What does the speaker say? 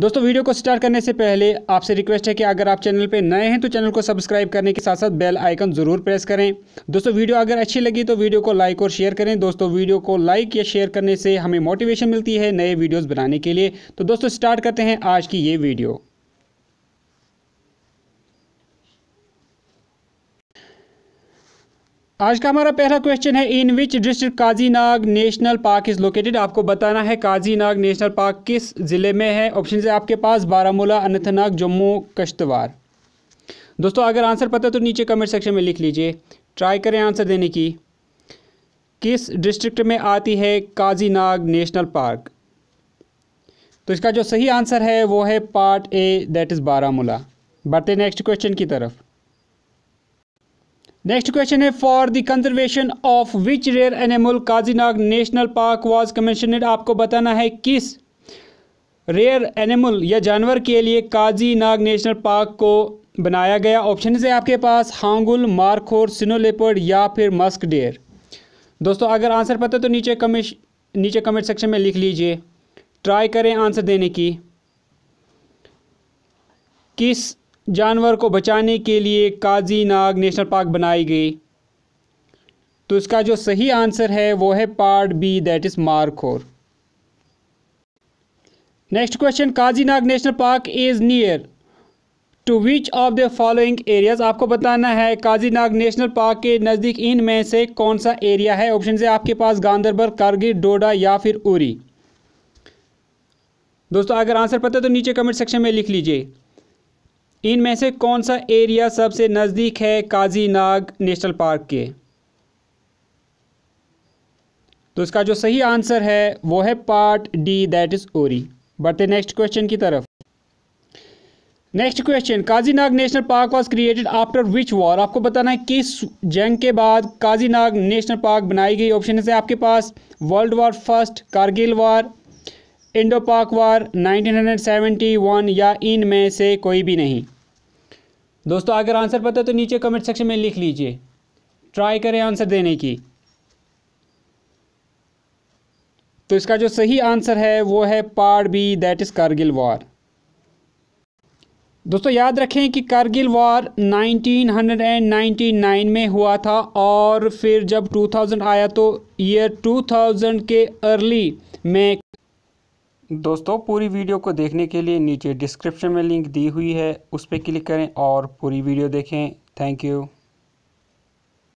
दोस्तों वीडियो को स्टार्ट करने से पहले आपसे रिक्वेस्ट है कि अगर आप चैनल पर नए हैं तो चैनल को सब्सक्राइब करने के साथ साथ बेल आइकन ज़रूर प्रेस करें दोस्तों वीडियो अगर अच्छी लगी तो वीडियो को लाइक और शेयर करें दोस्तों वीडियो को लाइक या शेयर करने से हमें मोटिवेशन मिलती है नए वीडियोज़ बनाने के लिए तो दोस्तों स्टार्ट करते हैं आज की ये वीडियो आज का हमारा पहला क्वेश्चन है in which district Kazinag national park is located आपको बताना है काजीनाग नेशनल पार्क किस ज़िले में है ऑप्शन है आपके पास बारामूला अनंतनाग जम्मू कश्तवार दोस्तों अगर आंसर पता तो नीचे कमेंट सेक्शन में लिख लीजिए ट्राई करें आंसर देने की किस डिस्ट्रिक्ट में आती है काजीनाग नेशनल पार्क तो इसका जो सही आंसर है वो है part A that is Baramulla बढ़ते नेक्स्ट क्वेश्चन की तरफ नेक्स्ट क्वेश्चन है for the conservation of which rare animal Kazinag national park was commissioned आपको बताना है किस रेयर एनिमल या जानवर के लिए काजीनाग नेशनल पार्क को बनाया गया ऑप्शन है आपके पास हांगुल मार्खोर सिनोलेपर्ड या फिर मस्क डेयर दोस्तों अगर आंसर पता तो नीचे कमेश नीचे कमेंट सेक्शन में लिख लीजिए ट्राई करें आंसर देने की किस जानवर को बचाने के लिए काजी नाग नेशनल पार्क बनाई गई तो इसका जो सही आंसर है वो है part B that is markhor next question Kazinag national park is near to which of the following areas आपको बताना है काजीनाग नेशनल पार्क के नज़दीक इन में से कौन सा एरिया है ऑप्शन से आपके पास गांधरबल कारगिल डोडा या फिर उरी दोस्तों अगर आंसर पता है तो नीचे कमेंट सेक्शन में लिख लीजिए इनमें से कौन सा एरिया सबसे नज़दीक है काजीनाग नेशनल पार्क के तो इसका जो सही आंसर है वो है पार्ट डी दैट इज़ ओरी बढ़ते नेक्स्ट क्वेश्चन की तरफ next question Kazinag national park was created after which war आपको बताना है किस जंग के बाद काजीनाग नेशनल पार्क बनाई गई ऑप्शन है आपके पास world war first Kargil war Indo Pak war 1971 या इनमें से कोई भी नहीं दोस्तों अगर आंसर पता है तो नीचे कमेंट सेक्शन में लिख लीजिए ट्राई करें आंसर देने की तो इसका जो सही आंसर है वो है part B that is Kargil war दोस्तों याद रखें कि कारगिल वार 1999 में हुआ था और फिर जब 2000 आया तो ईयर 2000 के अर्ली में दोस्तों पूरी वीडियो को देखने के लिए नीचे डिस्क्रिप्शन में लिंक दी हुई है उस पर क्लिक करें और पूरी वीडियो देखें थैंक यू